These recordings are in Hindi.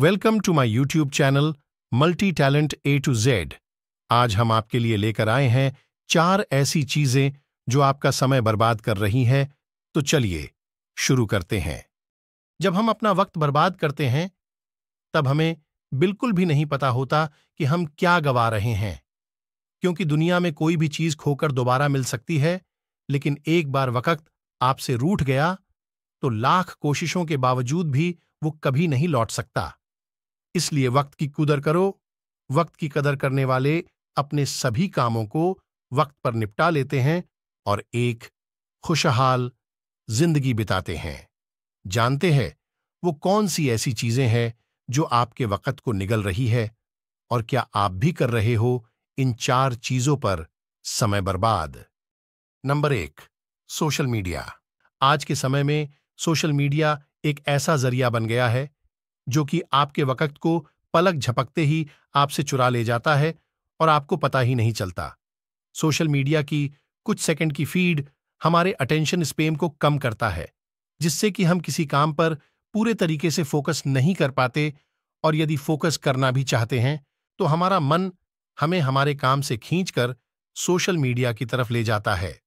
welcome to my YouTube channel multi talent A to Z आज हम आपके लिए लेकर आए हैं चार ऐसी चीजें जो आपका समय बर्बाद कर रही हैं तो चलिए शुरू करते हैं जब हम अपना वक्त बर्बाद करते हैं तब हमें बिल्कुल भी नहीं पता होता कि हम क्या गवा रहे हैं क्योंकि दुनिया में कोई भी चीज खोकर दोबारा मिल सकती है लेकिन एक बार वक्त आपसे रूठ गया तो लाख कोशिशों के बावजूद भी वो कभी नहीं लौट सकता इसलिए वक्त की कदर करो वक्त की कदर करने वाले अपने सभी कामों को वक्त पर निपटा लेते हैं और एक खुशहाल जिंदगी बिताते हैं जानते हैं वो कौन सी ऐसी चीजें हैं जो आपके वक़्त को निगल रही है और क्या आप भी कर रहे हो इन चार चीजों पर समय बर्बाद नंबर एक सोशल मीडिया आज के समय में सोशल मीडिया एक ऐसा जरिया बन गया है जो कि आपके वक़्त को पलक झपकते ही आपसे चुरा ले जाता है और आपको पता ही नहीं चलता सोशल मीडिया की कुछ सेकंड की फीड हमारे अटेंशन स्पेम को कम करता है जिससे कि हम किसी काम पर पूरे तरीके से फोकस नहीं कर पाते और यदि फोकस करना भी चाहते हैं तो हमारा मन हमें हमारे काम से खींचकर सोशल मीडिया की तरफ ले जाता है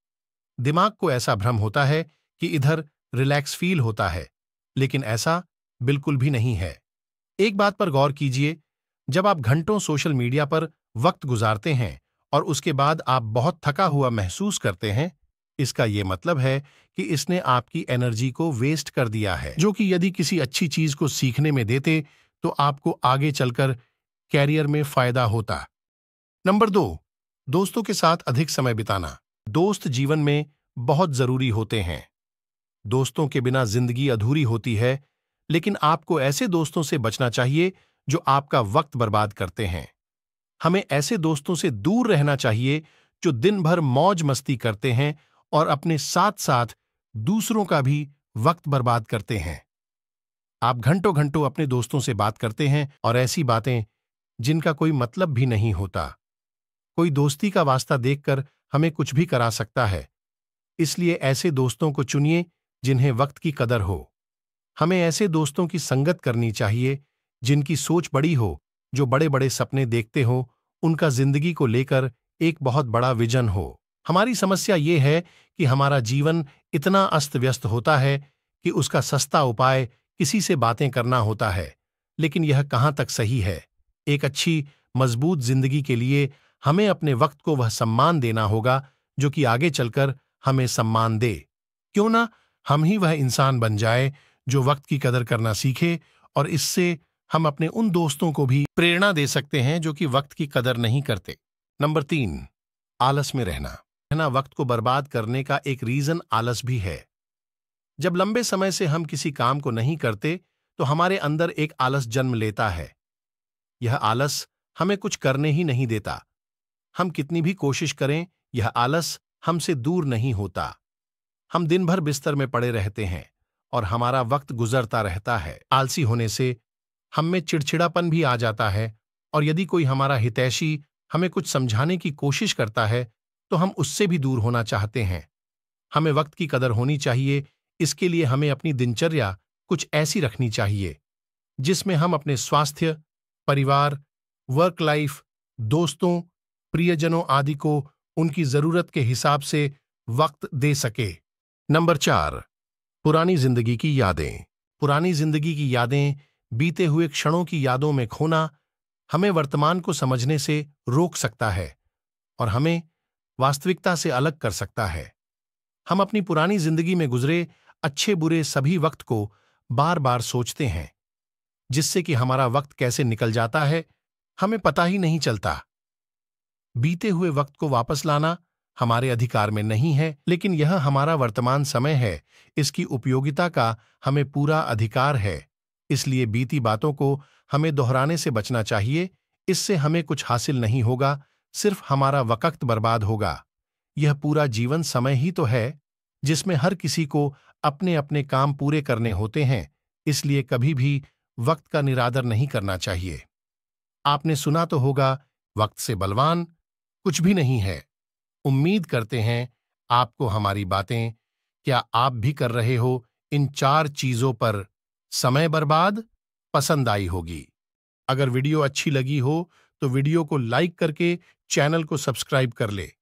दिमाग को ऐसा भ्रम होता है कि इधर रिलैक्स फील होता है लेकिन ऐसा बिल्कुल भी नहीं है एक बात पर गौर कीजिए जब आप घंटों सोशल मीडिया पर वक्त गुजारते हैं और उसके बाद आप बहुत थका हुआ महसूस करते हैं इसका यह मतलब है कि इसने आपकी एनर्जी को वेस्ट कर दिया है जो कि यदि किसी अच्छी चीज को सीखने में देते तो आपको आगे चलकर कैरियर में फायदा होता नंबर दो दोस्तों के साथ अधिक समय बिताना दोस्त जीवन में बहुत जरूरी होते हैं दोस्तों के बिना जिंदगी अधूरी होती है लेकिन आपको ऐसे दोस्तों से बचना चाहिए जो आपका वक्त बर्बाद करते हैं हमें ऐसे दोस्तों से दूर रहना चाहिए जो दिन भर मौज मस्ती करते हैं और अपने साथ साथ दूसरों का भी वक्त बर्बाद करते हैं आप घंटों घंटों अपने दोस्तों से बात करते हैं और ऐसी बातें जिनका कोई मतलब भी नहीं होता कोई दोस्ती का वास्ता देखकर हमें कुछ भी करा सकता है इसलिए ऐसे दोस्तों को चुनिए जिन्हें वक्त की कदर हो हमें ऐसे दोस्तों की संगत करनी चाहिए जिनकी सोच बड़ी हो जो बड़े बड़े सपने देखते हो उनका जिंदगी को लेकर एक बहुत बड़ा विजन हो हमारी समस्या ये है कि हमारा जीवन इतना अस्त व्यस्त होता है कि उसका सस्ता उपाय किसी से बातें करना होता है लेकिन यह कहाँ तक सही है एक अच्छी मजबूत जिंदगी के लिए हमें अपने वक्त को वह सम्मान देना होगा जो कि आगे चलकर हमें सम्मान दे क्यों ना हम ही वह इंसान बन जाए जो वक्त की कदर करना सीखे और इससे हम अपने उन दोस्तों को भी प्रेरणा दे सकते हैं जो कि वक्त की कदर नहीं करते नंबर तीन आलस में रहना रहना वक्त को बर्बाद करने का एक रीजन आलस भी है जब लंबे समय से हम किसी काम को नहीं करते तो हमारे अंदर एक आलस जन्म लेता है यह आलस हमें कुछ करने ही नहीं देता हम कितनी भी कोशिश करें यह आलस हमसे दूर नहीं होता हम दिन भर बिस्तर में पड़े रहते हैं और हमारा वक्त गुजरता रहता है आलसी होने से हम में चिड़चिड़ापन भी आ जाता है और यदि कोई हमारा हितैषी हमें कुछ समझाने की कोशिश करता है तो हम उससे भी दूर होना चाहते हैं हमें वक्त की कदर होनी चाहिए इसके लिए हमें अपनी दिनचर्या कुछ ऐसी रखनी चाहिए जिसमें हम अपने स्वास्थ्य परिवार वर्क लाइफ दोस्तों प्रियजनों आदि को उनकी जरूरत के हिसाब से वक्त दे सके नंबर चार पुरानी जिंदगी की यादें पुरानी जिंदगी की यादें बीते हुए क्षणों की यादों में खोना हमें वर्तमान को समझने से रोक सकता है और हमें वास्तविकता से अलग कर सकता है हम अपनी पुरानी जिंदगी में गुजरे अच्छे बुरे सभी वक्त को बार बार सोचते हैं जिससे कि हमारा वक्त कैसे निकल जाता है हमें पता ही नहीं चलता बीते हुए वक्त को वापस लाना हमारे अधिकार में नहीं है लेकिन यह हमारा वर्तमान समय है इसकी उपयोगिता का हमें पूरा अधिकार है इसलिए बीती बातों को हमें दोहराने से बचना चाहिए इससे हमें कुछ हासिल नहीं होगा सिर्फ हमारा वक़्त बर्बाद होगा यह पूरा जीवन समय ही तो है जिसमें हर किसी को अपने अपने काम पूरे करने होते हैं इसलिए कभी भी वक्त का निरादर नहीं करना चाहिए आपने सुना तो होगा वक्त से बलवान कुछ भी नहीं है उम्मीद करते हैं आपको हमारी बातें क्या आप भी कर रहे हो इन चार चीजों पर समय बर्बाद पसंद आई होगी अगर वीडियो अच्छी लगी हो तो वीडियो को लाइक करके चैनल को सब्सक्राइब कर ले